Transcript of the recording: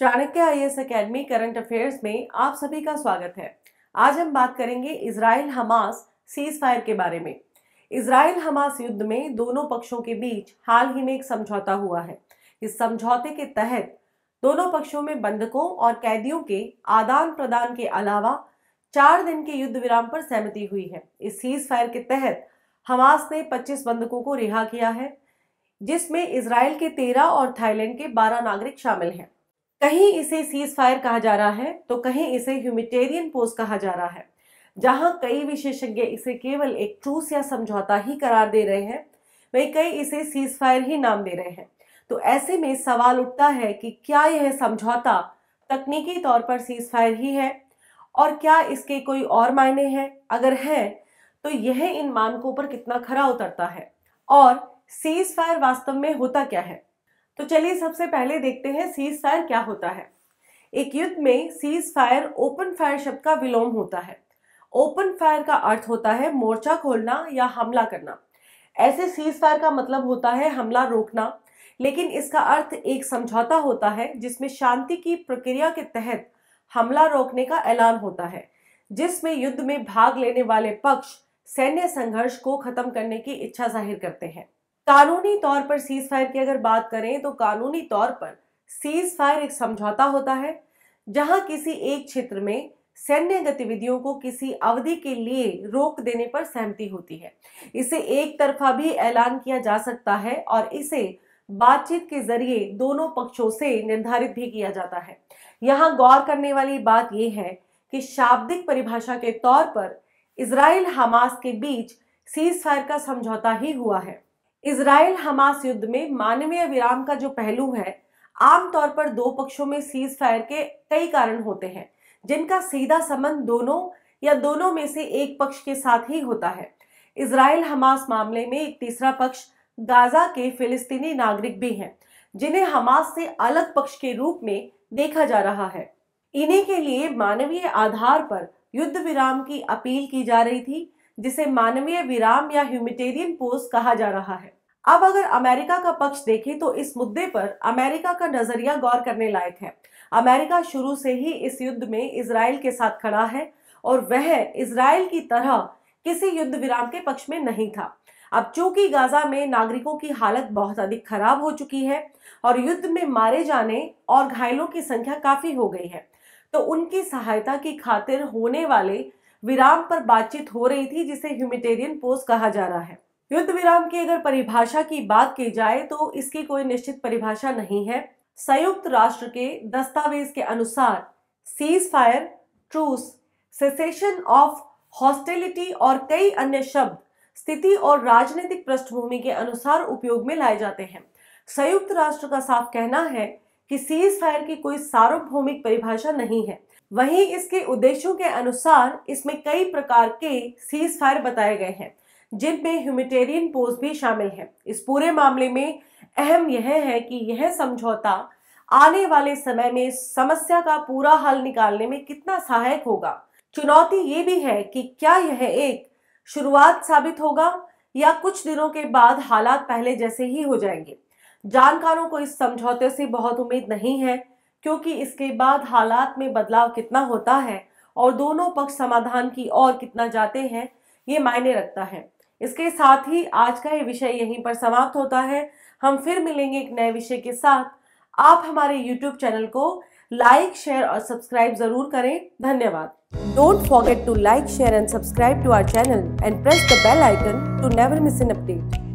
Chanakya I S academy current affairs में आप सभी का स्वागत है आज हम बात करेंगे इसराइल हमास सीज फायर के बारे में इसराइल हमास युद्ध में दोनों पक्षों के बीच हाल ही में एक समझौता हुआ है इस समझौते के तहत दोनों पक्षों में बंधकों और कैदियों के आदान प्रदान के अलावा चार दिन के युद्ध विराम पर सहमति हुई है इस सीज फायर के तहत हमास ने 25 बंधकों को रिहा किया है जिसमें इसराइल के 13 और थाईलैंड के 12 नागरिक शामिल हैं कहीं इसे सीज फायर कहा जा रहा है तो कहीं इसे ह्यूमिटेरियन पोज कहा जा रहा है जहां कई विशेषज्ञ इसे केवल एक ट्रूस या समझौता ही करार दे रहे हैं वही कई इसे सीज फायर ही नाम दे रहे हैं तो ऐसे में सवाल उठता है कि क्या यह समझौता तकनीकी तौर पर सीज फायर ही है और क्या इसके कोई और मायने हैं अगर है तो यह इन मानकों पर कितना खरा उतरता है और सीज फायर वास्तव में होता क्या है तो चलिए सबसे पहले देखते हैं सीज फायर क्या होता है एक युद्ध में सीज फायर ओपन फायर शब्द का विलोम होता है ओपन फायर का अर्थ होता है मोर्चा खोलना या हमला करना ऐसे सीज फायर का मतलब होता है हमला रोकना लेकिन इसका अर्थ एक समझौता होता है जिसमें शांति की प्रक्रिया के तहत हमला रोकने का ऐलान होता है जिसमें युद्ध में भाग लेने वाले पक्ष सैन्य संघर्ष को खत्म करने की इच्छा जाहिर करते हैं कानूनी तौर पर सीज फायर की अगर बात करें तो कानूनी तौर पर सीज फायर एक समझौता होता है जहां किसी एक क्षेत्र में सैन्य गतिविधियों को किसी अवधि के लिए रोक देने पर सहमति होती है इसे एक तरफा भी ऐलान किया जा सकता है और इसे बातचीत के जरिए दोनों पक्षों से निर्धारित भी किया जाता है यहाँ गौर करने वाली बात यह है कि शाब्दिक परिभाषा के तौर पर इसराइल हमास के बीच सीज फायर का समझौता ही हुआ है इसराइल हमास युद्ध में मानवीय विराम का जो पहलू है आमतौर पर दो पक्षों में सीज फायर के कई कारण होते हैं जिनका सीधा संबंध दोनों या दोनों में से एक पक्ष के साथ ही होता है इसराइल हमास मामले में एक तीसरा पक्ष गाजा के फिलिस्तीनी नागरिक भी हैं जिन्हें हमास से अलग पक्ष के रूप में देखा जा रहा है इन्हीं के लिए मानवीय आधार पर युद्ध विराम की अपील की जा रही थी जिसे मानवीय विराम या ह्यूमिटेरियन पोज कहा जा रहा है अब अगर अमेरिका का पक्ष देखें तो इस मुद्दे पर अमेरिका का नजरिया गौर करने लायक है अमेरिका शुरू से ही इस युद्ध में इसराइल के साथ खड़ा है और वह इसराइल की तरह किसी युद्ध विराम के पक्ष में नहीं था अब चूंकि गाजा में नागरिकों की हालत बहुत अधिक खराब हो चुकी है और युद्ध में मारे जाने और घायलों की संख्या काफी हो गई है तो उनकी सहायता की खातिर होने वाले विराम पर बातचीत हो रही थी जिसे ह्यूमिटेरियन पोज कहा जा रहा है युद्ध विराम की अगर परिभाषा की बात की जाए तो इसकी कोई निश्चित परिभाषा नहीं है संयुक्त राष्ट्र के दस्तावेज के अनुसार ceasefire truce cessation of hostility और कई अन्य शब्द स्थिति और राजनीतिक पृष्ठभूमि के अनुसार उपयोग में लाए जाते हैं संयुक्त राष्ट्र का साफ कहना है कि सीज फायर की कोई सार्वभौमिक परिभाषा नहीं है वहीं इसके उद्देश्यों के अनुसार इसमें कई प्रकार के सीज फायर बताए गए हैं जिनमें ह्यूमिटेरियन पोज भी शामिल है इस पूरे मामले में अहम यह है कि यह समझौता आने वाले समय में समस्या का पूरा हल निकालने में कितना सहायक होगा चुनौती ये भी है कि क्या यह एक शुरुआत साबित होगा या कुछ दिनों के बाद हालात पहले जैसे ही हो जाएंगे जानकारों को इस समझौते से बहुत उम्मीद नहीं है क्योंकि इसके बाद हालात में बदलाव कितना होता है और दोनों पक्ष समाधान की ओर कितना जाते हैं ये मायने रखता है इसके साथ ही आज का ये विषय यहीं पर समाप्त होता है हम फिर मिलेंगे एक नए विषय के साथ आप हमारे YouTube चैनल को लाइक शेयर और सब्सक्राइब जरूर करें धन्यवाद don't forget to like share and subscribe to our channel and press the bell icon to never miss an update